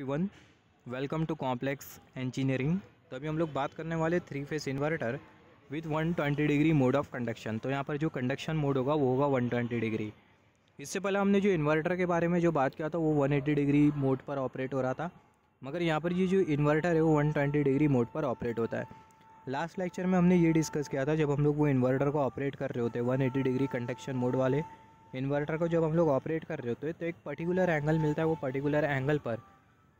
everyone welcome to complex engineering तो अभी हम लोग बात करने वाले three phase inverter with 120 degree mode of conduction तो यहाँ पर जो कंडक्शन मोड होगा वो होगा 120 डिग्री इससे पहले हमने जो इन्वर्टर के बारे में जो बात किया था वो 180 डिग्री मोड पर ऑपरेट हो रहा था मगर यहाँ पर ये जो इन्वर्टर है वो ट्वेंटी डिग्री मोड पर ऑपरेट होता है लास्ट लेक्चर में हमने ये डिस्कस किया था जब हम लोग वो इन्वर्टर को ऑपरेट कर रहे होते हैं एटी डिग्री कंडक्शन मोड वाले इन्वर्टर को जब हम लोग ऑपरेट कर रहे होते हैं तो एक पर्टिकुलर एंगल मिलता है वो पर्टिकुलर एंगल पर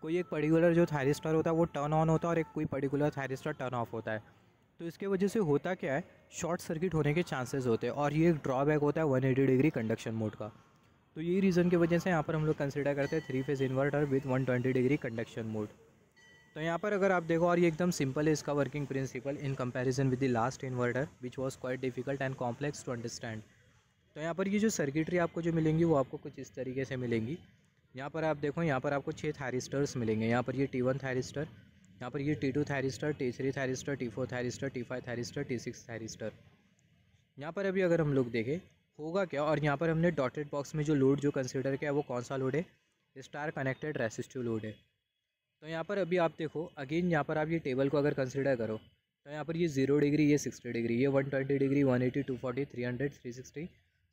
कोई एक पर्टिकुलर जो थायरिस्टर होता है वो टर्न ऑन होता है और एक कोई पर्टिकुलर थायरिस्टर टर्न ऑफ होता है तो इसके वजह से होता क्या है शॉर्ट सर्किट होने के चांसेस होते हैं और ये एक ड्रॉबैक होता है वन डिग्री कंडक्शन मोड का तो यही रीज़न की वजह से यहाँ पर हम लोग कंसिडर करते हैं three phase inverter with one degree conduction mode तो यहाँ पर अगर आप देखो और ये एकदम सिंपल है इसका working principle in comparison with the last inverter which was quite difficult and complex to understand तो यहाँ पर ये जो सर्किटरी आपको जो मिलेंगी वो आपको कुछ इस तरीके से मिलेंगी यहाँ पर आप देखो यहाँ पर आपको छः थायरिस्टर्स मिलेंगे यहाँ पर ये टी वन थायरिस्टर यहाँ पर ये T two thyristor T three thyristor T four thyristor T five thyristor T six thyristor यहाँ पर अभी अगर हम लोग देखें होगा क्या और यहाँ पर हमने डॉटेड बॉक्स में जो लोड जो कंसिडर किया वो कौन सा लोड है स्टार कनेक्टेड रेसिस्टिव लोड है तो यहाँ पर अभी आप देखो अगेन यहाँ पर आप ये टेबल को अगर कंसिडर करो तो यहाँ पर ये जीरो डिग्री ये सिक्सटी डिग्री ये one twenty degree one eighty two forty three hundred three sixty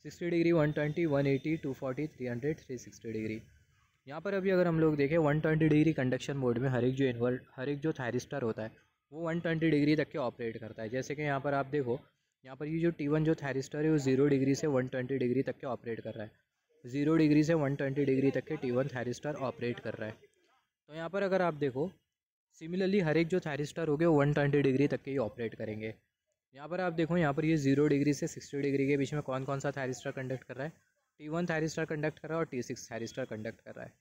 sixty degree one twenty one eighty two forty three hundred three sixty degree यहाँ पर अभी अगर हम लोग देखें 120 डिग्री कंडक्शन मोड में हर एक जो इन्वर्ट हर एक जो थायरिस्टर होता है वो 120 डिग्री तक के ऑपरेट करता है जैसे कि यहाँ पर आप देखो यहाँ पर ये जो टी वन जो थायरिस्टर है वो जीरो डिग्री से 120 डिग्री तक के ऑपरेट कर रहा है ज़ीरो डिग्री से 120 डिग्री तक के टी वन थायरिस्टर ऑपरेट कर रहा है तो यहाँ पर अगर आप देखो सिमिलरली हर एक जो थायरिस्टर हो गए वन ट्वेंटी डिग्री तक के ही ऑपरेट करेंगे यहाँ पर आप देखो यहाँ पर ये जीरो डिग्री से सिक्सटी डिग्री के बीच में कौन कौन सा थायरिस्टर कंडक्ट कर रहा है T one thyristor conduct कर रहा है और T six thyristor conduct कर रहा है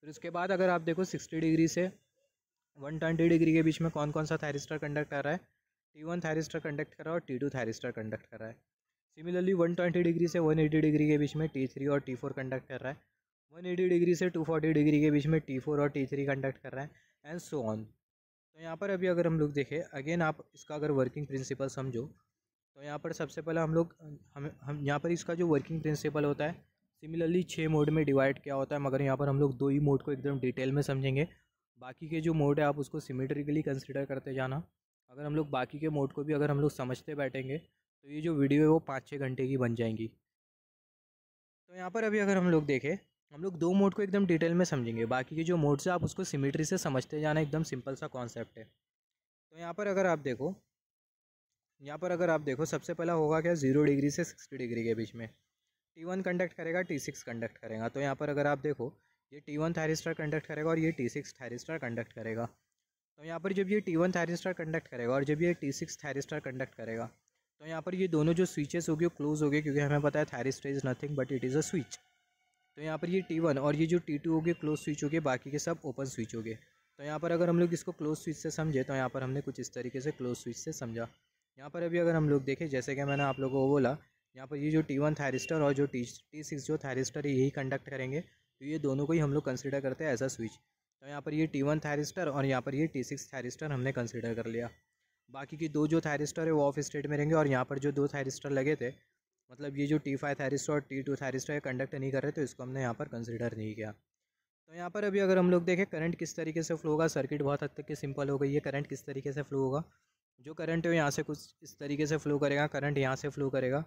फिर उसके बाद अगर आप देखो सिक्सटी डिग्री से वन ट्वेंटी डिग्री के बीच में कौन कौन सा थायरी स्टार कंडक्ट कर रहा है T one thyristor conduct कर रहा है और T two thyristor conduct कर रहा है सिमिलरली वन ट्वेंटी डिग्री से वन एटी डिग्री के बीच में टी थ्री और टी फोर कंडक्ट कर रहा है वन एटी डिग्री से टू फोर्टी डिग्री के बीच में टी फोर और टी थ्री कंडक्ट कर रहा है एंड सो ऑन तो यहाँ पर अभी अगर हम लोग देखें अगेन आप इसका अगर वर्किंग प्रिंसिपल समझो तो यहाँ पर सबसे पहले हम लोग हम हम यहाँ पर इसका जो वर्किंग प्रिंसिपल होता है सिमिलरली छः मोड में डिवाइड किया होता है मगर यहाँ पर हम लोग दो ही मोड को एकदम डिटेल में समझेंगे बाकी के जो मोड है आप उसको सिमेट्रिकली कंसिडर करते जाना अगर हम लोग बाकी के मोड को भी अगर हम लोग समझते बैठेंगे तो ये जो वीडियो है वो पाँच छः घंटे की बन जाएंगी तो यहाँ पर अभी अगर हम लोग देखें हम लोग दो मोड को एकदम डिटेल में समझेंगे बाकी के जो मोड्स हैं आप उसको सिमेट्री से समझते जाना एकदम सिंपल सा कॉन्सेप्ट है तो यहाँ पर अगर आप देखो यहाँ पर अगर आप देखो सबसे पहला होगा क्या ज़ीरो डिग्री से सिक्सटी डिग्री के बीच में टी वन कंडक्ट करेगा टी सिक्स कंडक्ट करेगा तो यहाँ पर अगर आप देखो ये टी वन थायरिस्टर कंडक्ट करेगा और ये टी सिक्स थायरिस्टर कंडक्ट करेगा तो यहाँ पर जब ये टी वन थायरिस्टर कंडक्ट करेगा और जब ये टी सिक्स थायरिस्टर कंडक्ट करेगा तो यहाँ पर ये दोनों जो स्विचेस हो गए क्लोज हो गए क्योंकि हमें पता है thyristor is nothing but it is a switch तो यहाँ पर ये टी वन और ये जो टी टू होगी क्लोज स्विच हो गए बाकी के सब ओपन स्विच हो गए तो यहाँ पर अगर हम लोग इसको क्लोज स्विच से समझे तो यहाँ पर हमने कुछ इस तरीके से क्लोज स्विच से समझा यहाँ पर अभी अगर हम लोग देखें जैसे कि मैंने आप लोगों को बोला यहाँ पर ये जो टी वन थायरिस्टर और जो टी टी सिक्स जो थायरिस्टर है यही कंडक्ट करेंगे तो ये दोनों को ही हम लोग कंसिडर करते हैं एज अ स्विच तो यहाँ पर ये टी वन थायरिस्टर और यहाँ पर ये टी सिक्स थायरिस्टर हमने कंसिडर कर लिया बाकी की दो जो थायरिस्टर है वो ऑफ स्टेट में रहेंगे और यहाँ पर जो दो थायरिस्टर लगे थे मतलब ये जो टी फाइव थायरिस्टर और टी टू थायरिस्टर कंडक्ट नहीं कर रहे तो इसको हमने यहाँ पर कंसिडर नहीं किया तो यहाँ पर अभी अगर हम लोग देखें करंट किस तरीके से फ्लो होगा सर्किट बहुत हद तक की सिंपल हो गई है करंट किस तरीके से फ्लो होगा जो करंट है यहाँ से कुछ इस तरीके से फ्लो करेगा करंट यहाँ से फ्लो करेगा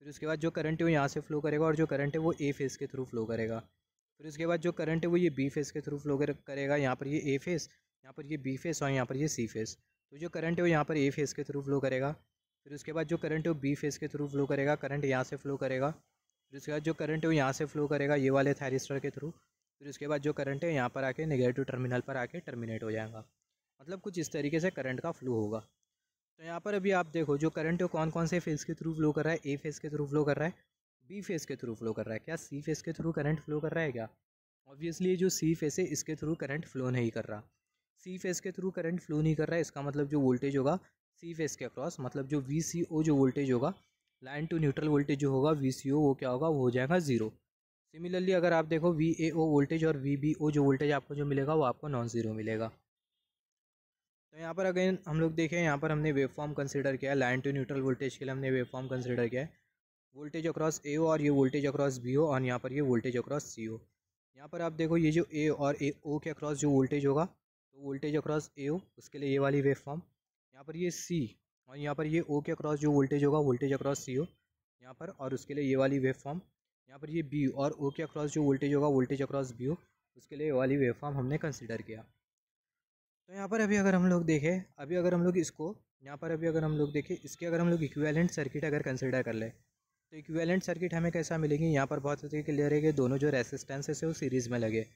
फिर उसके बाद जो करंट है वो यहाँ से फ्लो करेगा और जो करंट है वो ए फेज़ के थ्रू फ्लो करेगा फिर उसके बाद जो करंट है वो ये बी फेज़ के थ्रू फ्लो करेगा यहाँ पर ये ए फेस यहाँ पर ये बी फेस और यहाँ पर ये सी फेस तो जो करंट है वो यहाँ पर ए फेज़ के थ्रू फ्लो करेगा फिर उसके बाद जो करंट है वो बी फेज़ के थ्रू फ्लो करेगा करंट यहाँ से फ्लो करेगा फिर उसके बाद जो करंट है वो यहाँ से फ्लो करेगा ये वाले थैरिस्टर के थ्रू फिर उसके बाद जो करंट है यहाँ पर आके नेगेटिव टर्मिनल पर आके टर्मिनेट हो जाएगा मतलब कुछ इस तरीके से करंट का फ्लो होगा तो यहाँ पर अभी आप देखो जो करंट है कौन कौन से फेज़ के थ्रू फ्लो कर रहा है ए फेज़ के थ्रू फ्लो कर रहा है बी फेज़ के थ्रू फ्लो कर रहा है क्या सी फेज़ के थ्रू करंट फ्लो कर रहा है क्या ऑब्वियसली जो सी फेज़ है इसके थ्रू करंट फ्लो नहीं कर रहा सी फेज़ के थ्रू करंट फ्लो नहीं कर रहा है इसका मतलब जो वोल्टेज होगा सी फेज़ के अक्रॉस मतलब जो वी सी ओ जो वोल्टेज होगा लाइन टू न्यूट्रल वोल्टेज जो होगा वी सी ओ वो क्या होगा वो हो जाएगा ज़ीरो सिमिलरली अगर आप देखो वी ए ओ वोल्टेज और वी बी ओ जो वोल्टेज आपको जो मिलेगा वो आपको नॉन ज़ीरो मिलेगा तो यहाँ पर अगेन हम लोग देखें यहाँ पर हमने वेव फॉर्म कंसिडर किया है लाइन टू न्यूट्रल वोल्टेज के लिए हमने वेव फॉर्म कंसिडर किया है वोल्टेज अक्रॉस ए और ये वोल्टेज अक्रॉस बी ओ और यहाँ पर ये वोल्टेज अक्रॉस सी ओ यहाँ पर आप देखो ये जो ए और ए ओ के अक्रॉस जो वोल्टेज होगा तो वोल्टेज अक्रॉस ए ओ उसके लिए ये वाली वेव फॉर्म यहाँ पर ये सी और यहाँ पर ये ओ के अक्रॉस जो वोल्टेज होगा वोल्टेज अक्रॉस सी ओ यहाँ पर और उसके लिए ये वाली वेव फॉर्म यहाँ पर ये बी और ओ के अक्रॉस जो वोल्टेज होगा वोल्टेज अक्रॉस बी ओ उसके लिए ये वाली वेव फॉर्म हमने कंसिडर किया तो यहाँ पर अभी अगर हम लोग देखें अभी अगर हम लोग इसको यहाँ पर अभी अगर हम लोग देखें इसके अगर हम लोग इक्वेलेंट सर्किट अगर कंसिडर कर लें तो इक्वेलेंट सर्किट हमें कैसा मिलेगी यहाँ पर बहुत अच्छे क्लियर है कि दोनों जो रेसिस्टेंस है वो सीरीज़ में लगे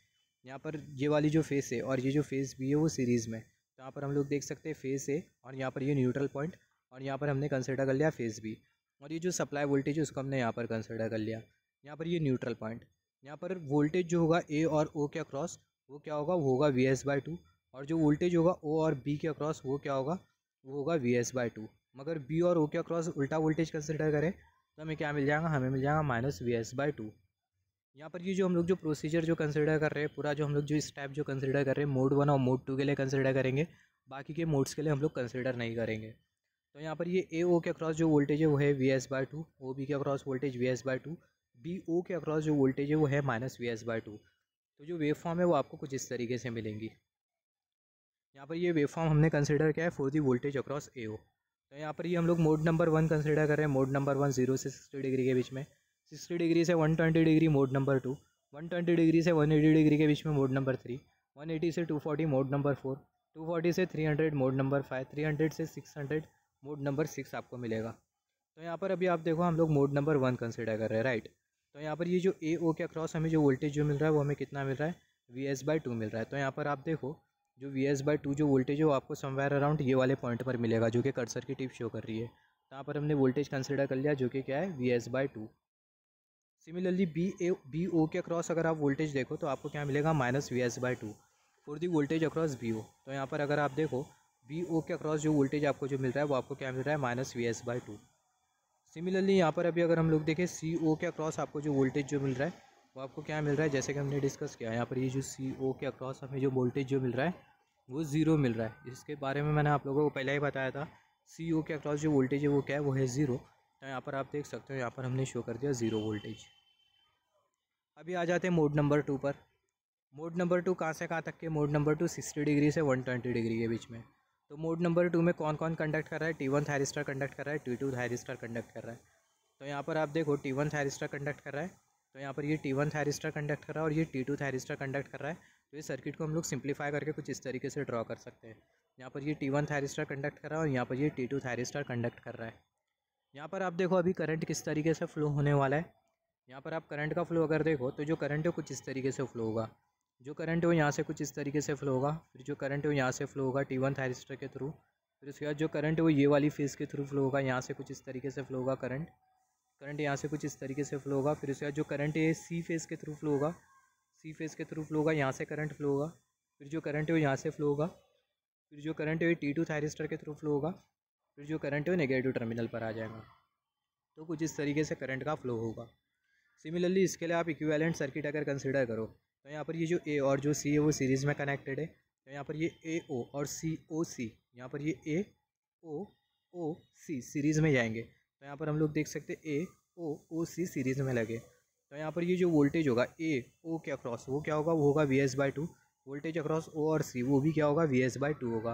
यहाँ पर ये वाली जो फेस है और ये जो फेस भी है वो सीरीज़ में तो यहाँ पर हम लोग देख सकते हैं फेस है और यहाँ पर ये न्यूट्रल पॉइंट और यहाँ पर हमने कंसिडर कर लिया फेस भी और ये जो सप्लाई वोल्टेज है उसको हमने यहाँ पर कंसिडर कर लिया यहाँ पर ये न्यूट्रल पॉइंट यहाँ पर वोल्टेज जो होगा ए और ओ के अक्रॉस वो क्या होगा वो होगा वी एस बाई टू और जो वोल्टेज होगा ओ और बी के अक्रॉस वो क्या होगा वो होगा वी एस बाई टू मगर बी और ओ के अक्रॉस उल्टा वोल्टेज कंसिडर करें तो हमें क्या मिल जाएगा हमें मिल जाएगा minus V S by two यहाँ पर ये जो हम लोग जो प्रोसीजर जो कंसिडर कर रहे हैं पूरा जो हम लोग जो स्टेप जो कंसिडर कर रहे हैं मोड वन और मोड टू के लिए कंसिडर करेंगे बाकी के मोड्स के लिए हम लोग कंसिडर नहीं करेंगे तो यहाँ पर ये ए ओ के अक्रॉस जो वोल्टेज है वो है V S by two O B के across voltage V S by two B O के अक्रॉस जो वोल्टेज है वो है minus V S by two तो जो वेव फॉर्म है वो आपको कुछ इस तरीके से मिलेंगी यहाँ पर ये वेवफॉर्म हमने कंसिडर किया है for the voltage across A O तो यहाँ पर ये हम लोग मोड नंबर वन कंसिडर कर रहे हैं मोड नंबर वन जीरो से सिक्सटी डिग्री के बीच में सिक्सटी डिग्री से one twenty degree mode number two one twenty degree से वन एटी डिग्री के बीच में mode number three one eighty से two forty mode number four two forty से three hundred mode number five three hundred से six hundred mode number six आपको मिलेगा तो यहाँ पर अभी आप देखो हम लोग मोड नंबर वन कंसिडर कर रहे हैं राइट तो यहाँ पर ये जो ए ओ के अक्रॉस हमें जो वोल्टेज जो मिल रहा है वो हमें कितना मिल रहा है वी एस बाई टू मिल रहा है तो यहाँ पर आप देखो जो वी एस बाई टू जो वोल्टेज है वो आपको समवेयर अराउंड ये वाले पॉइंट पर मिलेगा जो कि कर्सर की टिप शो कर रही है तो यहाँ पर हमने वोल्टेज कंसिडर कर लिया जो कि क्या है V S by two similarly B A B O के अक्रॉस अगर आप वोल्टेज देखो तो आपको क्या मिलेगा minus V S by two for the voltage across B O तो यहाँ पर अगर आप देखो बी ओ के अक्रॉस जो वोल्टेज आपको जो मिल रहा है वो आपको क्या मिल रहा है minus V S by two similarly यहाँ पर अभी अगर हम लोग देखें सी ओ के अक्रॉस आपको जो वोल्टेज जो मिल रहा है वो आपको क्या मिल रहा है जैसे कि हमने डिस्कस किया यहाँ पर ये जो सी ओ के अक्रॉस हमें जो वोल्टेज जो मिल रहा है वो ज़ीरो मिल रहा है इसके बारे में मैंने आप लोगों को पहले ही बताया था सी ओ के अक्रॉस जो वोल्टेज है वो क्या है वो है ज़ीरो तो यहाँ पर आप देख सकते हो यहाँ पर हमने शो कर दिया ज़ीरो वोल्टेज अभी आ जाते हैं मोड नंबर टू पर मोड नंबर टू कहाँ से कहाँ तक के mode number two sixty degree से वन ट्वेंटी डिग्री के बीच में तो मोड नंबर टू में कौन कौन कंडक्ट कर रहा है टी वन थायरिस्टर कंडक्ट कर रहा है टी टू थायरिस्टर कंडक्ट कर रहा है तो यहाँ पर आप देखो टी वन थायरिस्टर कंडक्ट कर रहा है तो यहाँ पर ये टी वन थायरिस्टर कंडक्ट कर रहा है और ये टी टू थायरिस्टर कंडक्ट कर रहा है तो इस सर्किट को हम लोग सिंप्लीफाई करके कुछ इस तरीके से ड्रॉ कर सकते हैं यहाँ पर ये टी वन थायरिस्टर कंडक्ट कर रहा है और यहाँ पर ये टी टू थायरिस्टर कंडक्ट कर रहा है यहाँ पर आप देखो अभी करंट किस तरीके से फ़्लो होने वाला है यहाँ पर आप करंट का फ़्लो अगर देखो तो जो करंट है कुछ इस तरीके से फ़्लो होगा जो करंट हो यहाँ से कुछ इस तरीके से फ़्लो होगा फिर जो करंट हो यहाँ से फ़्लो होगा टी वन थायरिस्टर के थ्रू फिर उसके बाद जो करंट है वो ये वाली फेज़ के थ्रू फ्लो होगा यहाँ से कुछ इस तरीके से फ़्लो होगा करंट करंट यहाँ से कुछ इस तरीके से फ़्लो होगा फिर उसके बाद जो करंट है सी फेज़ के थ्रू फ्लो होगा सी फेज़ के थ्रू फ्लो होगा यहाँ से करंट फ्लो होगा फिर जो करंट है वो यहाँ से फ्लो होगा फिर जो करंट है वो टी टू थायरिस्टर के थ्रू फ्लो होगा फिर जो करंट है वो नेगेटिव टर्मिनल पर आ जाएगा तो कुछ इस तरीके से करंट का फ्लो होगा सिमिलरली इसके लिए आप इक्विवेलेंट सर्किट अगर कंसिडर करो तो यहाँ पर ये जो ए और जो सी है वो सीरीज़ में कनेक्टेड है तो यहाँ पर ये ए ओ और सी ओ सी यहाँ पर ये ए ओ ओ सी सीरीज़ में जाएंगे तो यहाँ पर हम लोग देख सकते ए ओ ओ सी सीरीज़ में लगे तो यहाँ पर ये जो वोल्टेज होगा ए ओ के अक्रॉस वो क्या होगा वो होगा V S by two voltage across O और सी वो भी क्या होगा वी एस बाई टू होगा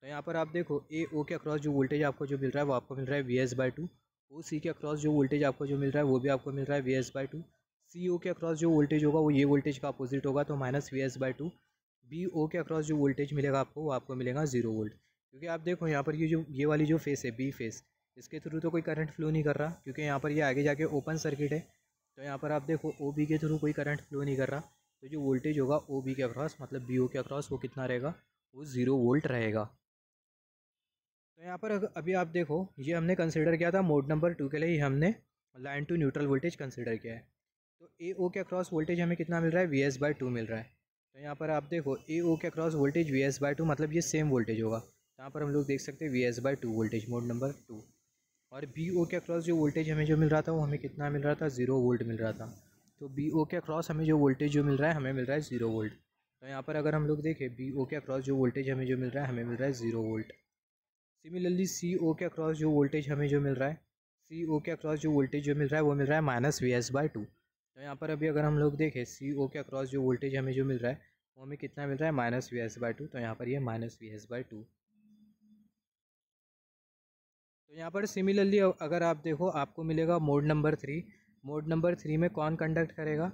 तो यहाँ पर आप देखो ए ओ के अक्रॉस जो वोल्टेज आपको जो मिल रहा है वो आपको मिल रहा है V S by two O C के अक्रॉस जो वोल्टेज आपको जो मिल रहा है वो भी आपको मिल रहा है V S by two C O के अक्रॉस जो वोल्टेज होगा वो ये वोल्टेज का अपोजिट होगा तो minus V S by two B O के अक्रॉस जो वोल्टेज मिलेगा आपको वो आपको मिलेगा जीरो वोल्ट क्योंकि आप देखो यहाँ पर ये जो ये वाली जो फेस है बी फेस इसके थ्रू तो कोई करंट फ्लो नहीं कर रहा क्योंकि यहाँ पर ये आगे जाके ओपन सर्किट है तो यहाँ पर आप देखो ओ बी के थ्रू कोई करंट फ्लो नहीं कर रहा तो जो वोल्टेज होगा ओ बी के अक्रॉस मतलब बी ओ के अक्रॉस वो कितना रहेगा वो ज़ीरो वोल्ट रहेगा तो यहाँ पर अभी आप देखो ये हमने कंसिडर किया था मोड नंबर टू के लिए ही हमने line to neutral voltage consider किया है तो ए ओ के अक्रॉस वोल्टेज हमें कितना मिल रहा है वी एस बाई टू मिल रहा है तो यहाँ पर आप देखो ए ओ के across voltage V S by two मतलब ये सेम वोल्टेज होगा तो यहाँ पर हम लोग देख सकते हैं V S by two voltage mode number two और बी ओ के अक्रॉस जो वोल्टेज हमें जो मिल रहा था वो हमें कितना मिल रहा था ज़ीरो वोल्ट मिल रहा था तो बी ओ के अक्रॉस हमें जो वोल्टेज जो मिल रहा है हमें मिल रहा है ज़ीरो वोल्ट तो यहाँ पर अगर हम लोग देखें बी ओ के अक्रॉस जो वोल्टेज हमें जो मिल रहा है हमें मिल रहा है zero volt similarly C O के अक्रॉस जो वोल्टेज हमें जो मिल रहा है सी ओ के अक्रॉस जो वोल्टेज जो मिल रहा है वो मिल रहा है minus V S by two तो यहाँ पर अभी अगर हम लोग देखें सी ओ के अक्रॉस जो वोल्टेज हमें जो मिल रहा है वो हमें कितना मिल रहा है minus V S by two तो यहाँ पर ये minus V S by two तो यहाँ पर सिमिलरली अगर आप देखो आपको मिलेगा mode number three mode number three में कौन कंडक्ट करेगा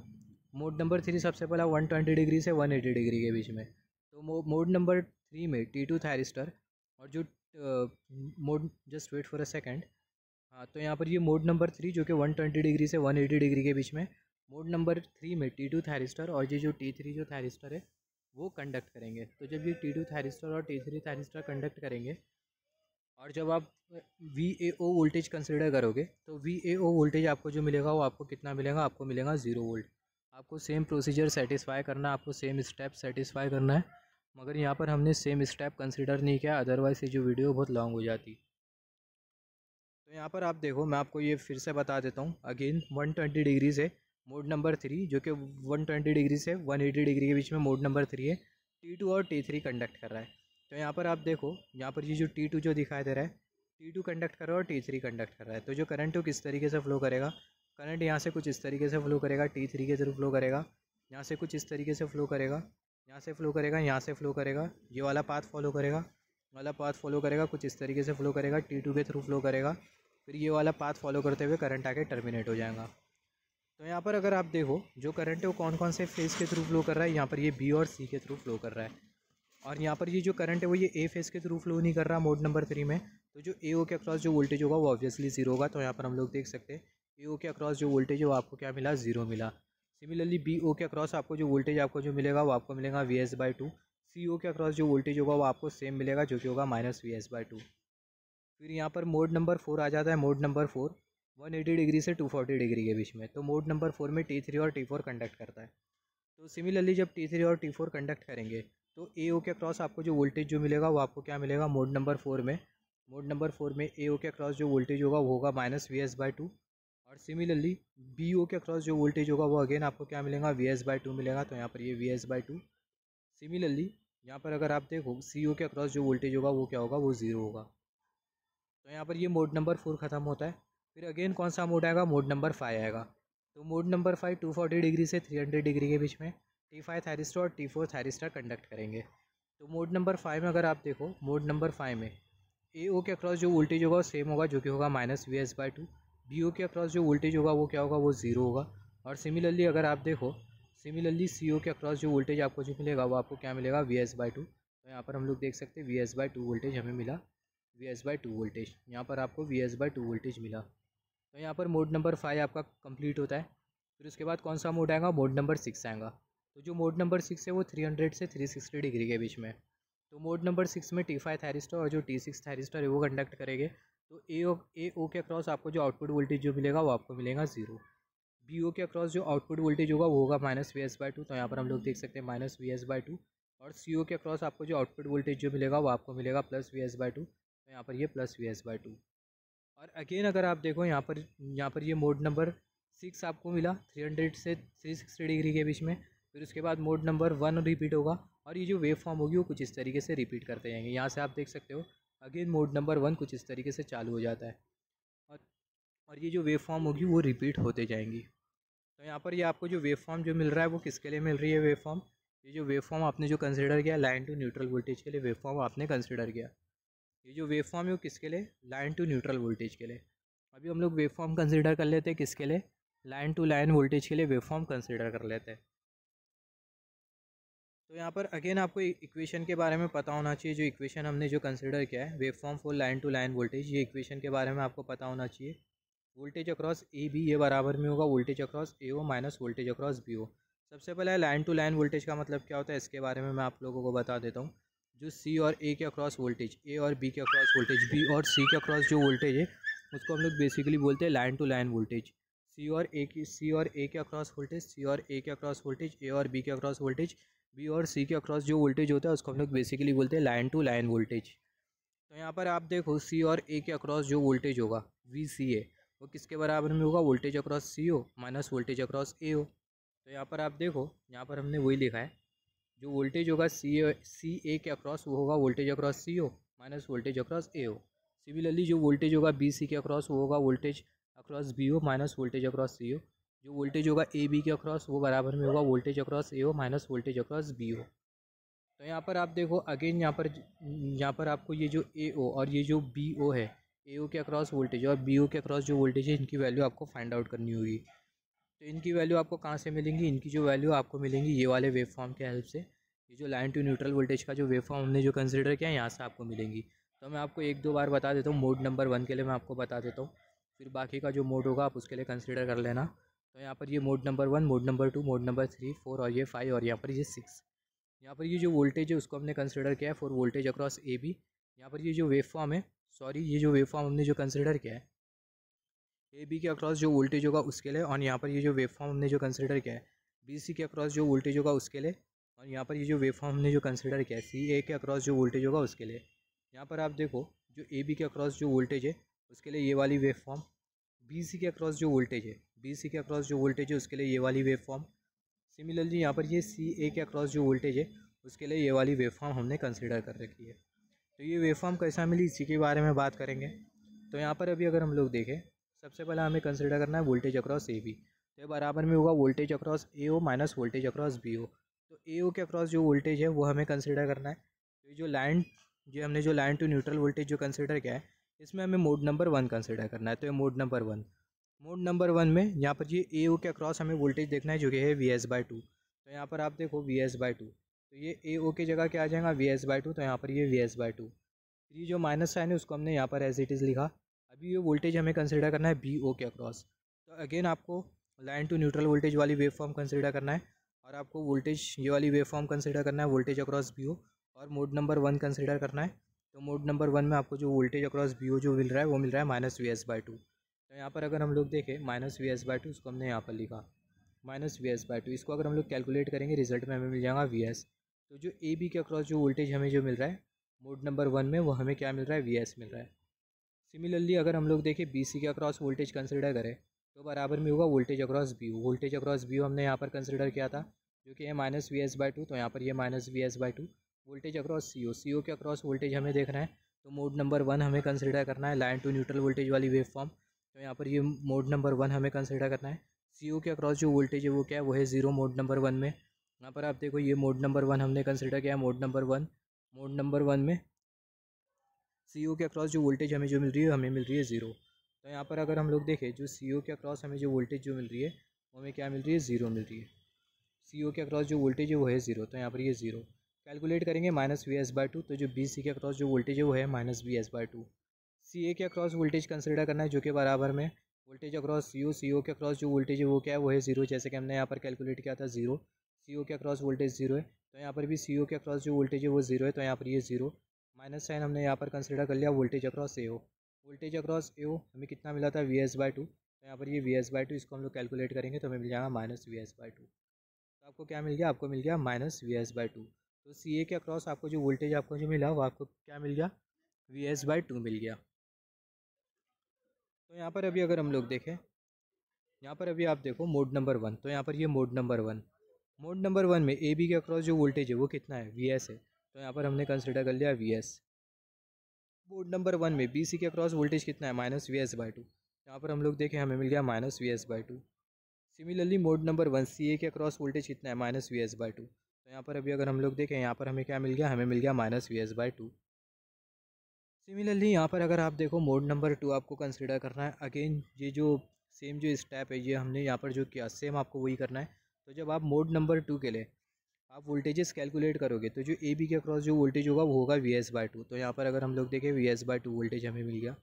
मोड नंबर थ्री सबसे पहला वन ट्वेंटी डिग्री से वन एटी डिग्री के बीच में तो मोड नंबर थ्री में टी टू थायरिस्टर और जो mode just wait for a second हाँ तो यहाँ पर ये मोड नंबर थ्री जो कि वन ट्वेंटी डिग्री से वन एटी डिग्री के बीच में मोड नंबर थ्री में टी टू थायरिस्टर और ये जो टी थ्री जो थायरिस्टर है वो कंडक्ट करेंगे तो जब ये टी टू थायरिस्टर और टी थ्री थायरिस्टर कंडक्ट करेंगे और जब आप V A O voltage consider करोगे तो वी ए ओ वोल्टेज आपको जो मिलेगा वो आपको कितना मिलेगा आपको मिलेगा ज़ीरो वोल्ट आपको सेम प्रोसीजर सेटिस्फाई करना है आपको सेम स्टेप सेटिस्फाई करना है मगर यहाँ पर हमने सेम स्टेप कंसिडर नहीं किया अदरवाइज़ ये जो वीडियो बहुत लॉन्ग हो जाती तो यहाँ पर आप देखो मैं आपको ये फिर से बता देता हूँ अगेन वन ट्वेंटी डिग्री से मोड नंबर थ्री जो कि वन ट्वेंटी डिग्री से वन एटी डिग्री के बीच में मोड नंबर थ्री है टी टू और टी थ्री कंडक्ट कर रहा है तो यहाँ पर आप देखो यहाँ पर ये जो टी टू जो दिखाई दे रहा है टी टू कंडक्ट कर रहा है और टी थ्री कंडक्ट कर रहा है तो जो करंट वो किस तरीके से फ्लो करेगा करंट यहाँ से कुछ इस तरीके से फ्लो करेगा टी थ्री के थ्रू फ्लो करेगा यहाँ से कुछ इस तरीके से फ्लो करेगा यहाँ से फ्लो करेगा यहाँ से फ्लो करेगा ये वाला पाथ फॉलो करेगा वाला पाथ फॉलो करेगा कुछ इस तरीके से फ्लो करेगा टी टू के थ्रू फ्लो करेगा फिर ये वाला पाथ फॉलो करते हुए करंट आके टर्मिनेट हो जाएगा तो यहाँ पर अगर आप देखो जो करंट है वो कौन कौन से फेज़ के थ्रू फ्लो कर रहा है यहाँ पर ये बी और सी के थ्रू फ्लो कर रहा है और यहाँ पर ये जो करंट है वो ये ए फेस के थ्रू फ्लो नहीं कर रहा मोड नंबर थ्री में तो जो ए ओ के अक्रॉस जो वोल्टेज होगा वो ऑब्वियसली ज़ीरो होगा तो यहाँ पर हम लोग देख सकते हैं ए ओ के अक्रॉस जो वोल्टेज है वो आपको क्या मिला ज़ीरो मिला सिमिलरली बी ओ के अक्रॉस आपको जो वोल्टेज आपको जो मिलेगा वो आपको मिलेगा V S by two C O के अक्रॉस जो वोल्टेज होगा वो आपको सेम मिलेगा जो कि होगा minus V S by two फिर यहाँ पर मोड नंबर फोर आ जाता है mode number four one eighty degree से टू फोर्टी डिग्री के बीच में तो मोड नंबर फोर में टी थ्री और टी फोर कंडक्ट करता है तो सिमिलरली जब टी थ्री और टी फोर कंडक्ट करेंगे तो ए ओ के क्रॉस आपको जो वोल्टेज जो मिलेगा वो आपको क्या मिलेगा मोड नंबर फोर में मोड नंबर फोर में ए ओ के क्रॉस जो वोल्टेज होगा वो होगा minus V S by two और सिमिलरली बी ओ के क्रॉस जो वोल्टेज होगा वो अगेन आपको क्या मिलेगा वी एस बाई टू मिलेगा तो यहाँ पर ये V S by two similarly यहाँ पर अगर आप देखो सी ओ के अक्रॉस जो वोल्टेज होगा वो क्या होगा वो ज़ीरो होगा तो यहाँ पर ये मोड नंबर फोर ख़त्म होता है फिर अगेन कौन सा मोड आएगा मोड नंबर फाइव आएगा तो mode number five two forty degree से थ्री हंड्रेड डिग्री के बीच में टी फाइव थायरिस्टा और टी फोर थायरिस्टा कंडक्ट करेंगे तो मोड नंबर फाइव में अगर आप देखो मोड नंबर फाइव में ए ओ के अक्रॉस जो वोल्टेज होगा वो सेम होगा जो कि होगा minus V S by two B O के अक्रॉस जो वोल्टेज होगा वो क्या होगा वो ज़ीरो होगा और सिमिलरली अगर आप देखो सिमिलरली सी ओ के अक्रॉस जो वोल्टेज आपको जो मिलेगा वो आपको क्या मिलेगा वी एस बाई टू तो यहाँ पर हम लोग देख सकते हैं V S by two voltage हमें मिला V S by two voltage यहाँ पर आपको V S by two voltage मिला तो यहाँ पर मोड नंबर फाइव आपका कंप्लीट होता है फिर उसके बाद कौन सा मोड आएगा मोड नंबर सिक्स आएगा तो जो मोड नंबर सिक्स है वो थ्री हंड्रेड से थ्री सिक्सटी डिग्री के बीच में तो मोड नंबर सिक्स में टी फाइव थायरिस्टर और जो टी सिक्स थैरिस्टर है वो कंडक्ट करेंगे तो ए ओ ए ओ के अक्रॉस आपको जो आउटपुट वोल्टेज जो मिलेगा वो आपको मिलेगा ज़ीरो बी ओ के अक्रॉस जो आउटपुट वोल्टेज होगा वो होगा minus V S by two तो यहाँ पर हम लोग देख सकते हैं minus V S by two और सी ओ के अक्रॉस आपको जो आउटपुट वोल्टेज जो मिलेगा वो आपको मिलेगा plus V S by two तो यहाँ पर ये plus V S by two और अगेन अगर आप देखो यहाँ पर यहाँ पर ये मोड नंबर सिक्स आपको मिला थ्री हंड्रेड से थ्री सिक्सटी डिग्री के बीच में फिर उसके बाद मोड नंबर वन रिपीट होगा और ये जो वेव फॉर्म होगी वो कुछ इस तरीके से रिपीट करते जाएंगे यहाँ से आप देख सकते हो अगेन मोड नंबर वन कुछ इस तरीके से चालू हो जाता है और और ये जो वेव फॉर्म होगी वो रिपीट होते जाएंगी तो यहाँ पर ये आपको जो वेव फॉर्म जो मिल रहा है वो किसके लिए मिल रही है वेव फॉर्म ये जो वेव फॉर्म आपने जो कंसिडर किया लाइन टू न्यूट्रल वोल्टेज के लिए वेव फॉर्म आपने कंसिडर किया ये जो वेव फॉर्म है वो किसके लिए लाइन टू न्यूट्रल वोल्टेज के लिए अभी हम लोग वेव फॉर्म कंसिडर कर लेते हैं किसके लिए लाइन टू लाइन वोल्टेज के लिए वेव फॉर्म कंसिडर कर लेते हैं तो यहाँ पर अगेन आपको इक्वेशन e- के बारे में पता होना चाहिए जो इक्वेशन हमने जो कंसिडर किया है wave form for line to line voltage ये इक्वेशन के बारे में आपको पता होना चाहिए वोल्टेज अक्रॉस ए बी ये बराबर में होगा voltage across A O minus voltage across B O सबसे पहले लाइन टू लाइन वोल्टेज का मतलब क्या होता है इसके बारे में मैं आप लोगों को बता देता हूँ जो सी और ए के अक्रॉस वोल्टेज ए और बी के अक्रॉस वोल्टेज बी और सी के अक्रॉस जो वोल्टेज है उसको हम लोग बेसिकली बोलते हैं line to line voltage C और ए की सी और ए के अक्रॉस वोल्टेज सी और ए के अक्रॉस वोल्टेज ए और बी के अक्रॉस वोल्टेज बी और सी के अक्रॉस जो वोल्टेज होता है उसको हम लोग बेसिकली बोलते हैं लाइन टू लाइन वोल्टेज तो यहाँ पर आप देखो सी और ए के अक्रॉस जो वोल्टेज होगा वी सी ए वो किसके बराबर में होगा voltage across C O minus voltage across A O तो यहाँ पर आप देखो यहाँ पर हमने वही लिखा है जो वोल्टेज होगा सी ए सी ए के अक्रॉस वो होगा voltage across C O minus voltage across A O similarly जो वोल्टेज होगा बी सी के अक्रॉस वो होगा voltage across B O minus voltage across C O जो वोल्टेज होगा ए बी के अक्रॉस वो बराबर में होगा voltage across A O minus voltage across B O तो यहाँ पर आप देखो अगेन यहाँ पर यहाँ पर आपको ये जो ए ओ और ये जो बी ओ है ए ओ के अक्रॉस वोल्टेज और बी ओ के अक्रॉस जो वोल्टेज है इनकी वैल्यू आपको फाइंड आउट करनी होगी तो इनकी वैल्यू आपको कहाँ से मिलेंगी इनकी जो वैल्यू आपको मिलेंगी ये वाले वेव फॉर्म के हेल्प से ये जो लाइन टू न्यूट्रल वोल्टेज का जो वेव फॉर्म हमने जो कंसिडर किया है यहाँ से आपको मिलेंगी तो मैं आपको एक दो बार बता देता हूँ मोड नंबर वन के लिए मैं आपको बता देता हूँ फिर बाकी का जो मोड होगा आप उसके लिए कंसिडर कर लेना तो यहाँ पर ये mode number one mode number two mode number three four और ये फाइव और यहाँ पर ये सिक्स यहाँ पर ये जो वोल्टेज है उसको हमने कंसिडर किया है for voltage across A B यहाँ पर ये जो वेव फॉर्म है सॉरी ये जो वेव फॉर्म हमने जो कंसिडर किया है ए बी के अक्रॉस जो वोल्टेज होगा उसके लिए और यहाँ पर ये जो वेव फॉर्म हमने जो कंसिडर किया है बी सी के अक्रॉस जो वोल्टेज होगा उसके लिए और यहाँ पर ये जो वेव फॉर्म हमने जो कंसिडर किया है सी ए के अक्रॉस जो वोल्टेज होगा उसके लिए यहाँ पर आप देखो जो ए बी के अक्रॉस जो वोल्टेज है उसके लिए ये वाली वेव फॉर्म बी सी के अक्रॉस जो वोल्टेज है बी सी के अक्रॉस जो वोल्टेज है उसके लिए ये वाली वेव फॉर्म सिमिलरली यहाँ पर ये सी ए के अक्रॉस जो वोल्टेज है उसके लिए ये वाली वेव फॉर्म हमने कंसिडर कर रखी है तो ये वेव फॉर्म कैसा मिली इसी के बारे में बात करेंगे तो यहाँ पर अभी अगर हम लोग देखें सबसे पहले हमें कंसिडर करना है वोल्टेज अक्रॉस ए बी तो ये बराबर में होगा voltage across A O minus voltage across B O तो ए ओ के अक्रॉस जो वोल्टेज है वो हमें कंसिडर करना है तो जो लाइन जो हमने जो लाइन टू न्यूट्रल वोल्टेज जो कंसिडर किया है इसमें हमें मोड नंबर वन कंसिडर करना है तो ये mode number one mode number one में यहाँ पर ये ए ओ के अक्रॉस हमें वोल्टेज देखना है जो कि है वी एस बाई टू तो यहाँ पर आप देखो वी एस बाई टू तो ये ए ओ के जगह क्या आ जाएगा वी एस बाई टू तो यहाँ पर ये वी एस बाई टू फिर जो माइनस साइन है उसको हमने यहाँ पर एज इट इज़ लिखा अभी ये वोल्टेज हमें कंसिडर करना है बी ओ के अक्रॉस तो अगेन आपको लाइन टू न्यूट्रल वोल्टेज वाली वेव फॉर्म कंसिडर करना है और आपको वोल्टेज ये वाली वेव फॉर्म कंसिडर करना है वोल्टेज अक्रॉस बी ओ और मोड नंबर वन कंसिडर करना है तो मोड नंबर वन में आपको जो वोल्टेज अक्रॉस बी ओ जो मिल रहा है वो मिल रहा है minus V S by two तो यहाँ पर अगर हम लोग देखें minus V S by two उसको हमने यहाँ पर लिखा minus V S by two इसको अगर हम लोग कैलकुलेट करेंगे रिजल्ट में हमें मिल जाएगा वी एस तो जो ए बी के अक्रॉस जो वोल्टेज हमें जो मिल रहा है मोड नंबर वन में वो हमें क्या मिल रहा है वी एस मिल रहा है सिमिलरली अगर हम लोग देखें बी सी के अक्रॉस वोल्टेज कंसिडर करें तो बराबर में होगा voltage across B voltage across B हमने यहाँ पर कंसिडर किया था जो कि है minus V S by two तो यहाँ पर ये minus V S by two voltage across C O C O के अक्रॉस वोल्टेज हमें देखना है तो मोड नंबर वन हमें कंसिडर करना है लाइन टू न्यूट्रल वोल्टेज वाली वेव फॉर्म तो यहाँ पर ये मोड नंबर वन हमें कंसिडर करना है सी के अक्रॉस जो वोल्टेज है वो क्या है वो है ज़ीरो मोड नंबर वन में यहाँ पर आप देखो ये मोड नंबर वन हमने कंसिडर किया है mode number one mode number one में सी के अक्रॉस जो वोल्टेज हमें जो मिल रही है हमें मिल रही है ज़ीरो तो यहाँ पर अगर हम लोग देखें जो सी के अक्रॉस हमें जो वोल्टेज जो मिल रही है वो हमें क्या मिल रही है ज़ीरो मिल रही है सी के अक्रॉस जो वोल्टेज है वो है ज़ीरो तो यहाँ पर ये ज़ीरो कैलकुलेट करेंगे minus V S by two तो जो बी सी के अक्रॉस जो वोल्टेज है वो है minus B S by two C A के अक्रॉस वोल्टेज कंसिडर करना है जो कि बराबर में voltage across C O C O के अक्रॉस जो वोल्टेज है वो क्या है वो है जीरो जैसे कि हमने यहाँ पर कैलकुलेट किया था जीरो सी ओ के अक्रॉस वोल्टेज जीरो है तो यहाँ पर भी सी ओ के अक्रॉस जो वोल्टेज है वो जीरो है तो यहाँ पर ये जीरो माइनस साइन हमने यहाँ पर कंसिडर कर लिया voltage across A O voltage across A O हमें कितना मिला था वी एस बाई टू तो यहाँ पर ये वी एस बाई टू इसको हम लोग कैलकुलेट करेंगे तो हमें मिल जाएगा minus V S by two तो आपको क्या मिल गया आपको मिल गया minus V S by two तो सी ए के अक्रॉस आपको जो वोल्टेज आपको जो मिला वो आपको क्या मिल गया वी एस बाई टू मिल गया तो यहाँ पर अभी अगर हम लोग देखें यहाँ पर अभी आप देखो मोड नंबर वन तो यहाँ पर ये mode number one mode number one में ए बी के अक्रॉस जो वोल्टेज है वो कितना है वी एस है तो यहाँ पर हमने कंसिडर कर लिया V S mode number one में बी सी के अक्रॉस वोल्टेज कितना है minus V S by two यहाँ पर हम लोग देखें हमें मिल गया minus V S by two similarly mode number one C A के अक्रॉस वोल्टेज कितना है minus V S by two तो यहाँ पर अभी अगर हम लोग देखें यहाँ पर हमें क्या मिल गया हमें मिल गया minus V S by two similarly यहाँ पर अगर आप देखो मोड नंबर टू आपको कंसिडर करना है अगेन ये जो सेम जो स्टेप है ये हमने यहाँ पर जो किया सेम आपको वही करना है तो जब आप मोड नंबर टू के लिए आप वोल्टेजेस कैलकुलेट करोगे तो जो ए बी के अक्रॉस जो वोल्टेज होगा वो होगा वी एस बाई टू तो यहाँ पर अगर हम लोग देखें V S by two voltage हमें मिल गया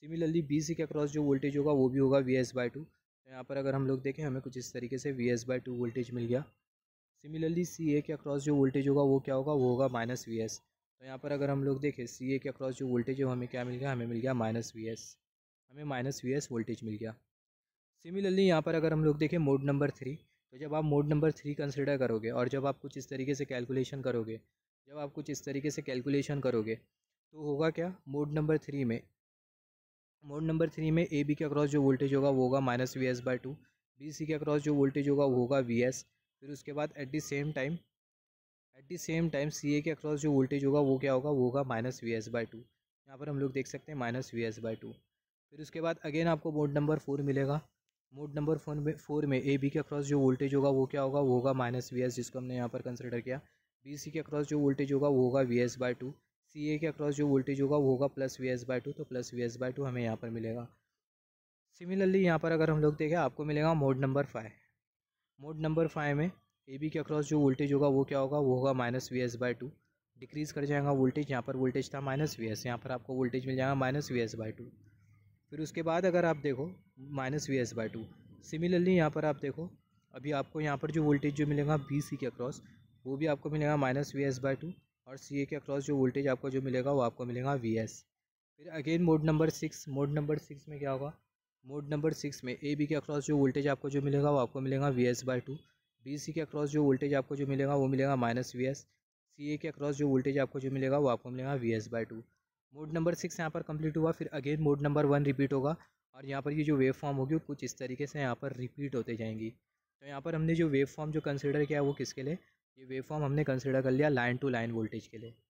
सिमिलरली बी सी के अक्रॉस जो वोल्टेज होगा वो भी होगा वी एस बाई टू तो यहाँ पर अगर हम लोग देखें हमें कुछ इस तरीके से V S by two voltage मिल गया सिमिलरली सी ए के अक्रॉस जो वोल्टेज होगा वो क्या होगा वो होगा माइनस वी एस तो यहाँ पर अगर हम लोग देखें सी ए के अक्रॉस जो वोल्टेज है वो हमें क्या मिल गया हमें मिल गया माइनस वी एस हमें माइनस वी एस वोल्टेज मिल गया सिमिलरली यहाँ पर अगर हम लोग देखें मोड नंबर थ्री तो जब आप मोड नंबर थ्री कंसिडर करोगे और जब आप कुछ इस तरीके से कैलकुलेशन करोगे जब आप कुछ इस तरीके से कैलकुलेशन करोगे तो होगा क्या मोड नंबर थ्री में मोड नंबर थ्री में ए बी के अक्रॉस जो वोल्टेज होगा वो होगा minus V S by two B C के अक्रॉस जो वोल्टेज होगा वो होगा वी एस फिर उसके बाद at the same time at the same time C A के अक्रॉस जो वोल्टेज होगा वो क्या होगा वो होगा minus V S by two यहाँ पर हम लोग देख सकते हैं minus V S by two फिर उसके बाद अगेन आपको मोड नंबर फोर मिलेगा मोड नंबर फोर में फोर में ए बी के अक्रॉस जो वोल्टेज होगा वो क्या होगा वो होगा माइनस वी एस जिसको हमने यहाँ पर कंसिडर किया बी सी के अक्रॉस जो वोल्टेज होगा वो होगा V S by two C A के अक्रॉस जो वोल्टेज होगा वो होगा plus V S by two तो plus V S by two हमें यहाँ पर मिलेगा सिमिलरली यहाँ पर अगर हम लोग देखें आपको मिलेगा mode number five mode number five में ए बी के अक्रॉस जो वोल्टेज होगा वो क्या होगा वो होगा minus V S by two decrease कर जाएगा वोल्टेज यहाँ पर वोल्टेज था माइनस वी एस यहाँ पर आपको वोल्टेज मिल जाएगा minus V S by two फिर उसके बाद अगर आप देखो minus V S by two similarly यहाँ पर आप देखो अभी आपको यहाँ पर जो वोल्टेज जो मिलेगा बी सी के अक्रॉस वो भी आपको मिलेगा minus V S by two और सी ए के अक्रॉस जो वोल्टेज आपको जो मिलेगा वो आपको मिलेगा वी एस फिर again mode number six mode number six में क्या होगा मोड नंबर सिक्स में ए बी के अक्रॉस जो वोल्टेज आपको जो मिलेगा वो आपको मिलेगा V S by two B C के अक्रॉस जो वोल्टेज आपको जो मिलेगा वो मिलेगा minus V S C A के अक्रॉस जो वोल्टेज आपको जो मिलेगा वो आपको मिलेगा V S by two mode number six यहाँ पर कंप्लीट हुआ फिर again mode number one repeat होगा और यहाँ पर ये जो वेव फॉर्म होगी कुछ इस तरीके से यहाँ पर रिपीट होते जाएंगी तो यहाँ पर हमने जो वेव फॉर्म जो कंसिडर किया वो किसके लिए ये वेव फॉर्म हमने कंसिडर कर लिया लाइन टू लाइन वोल्टेज के लिए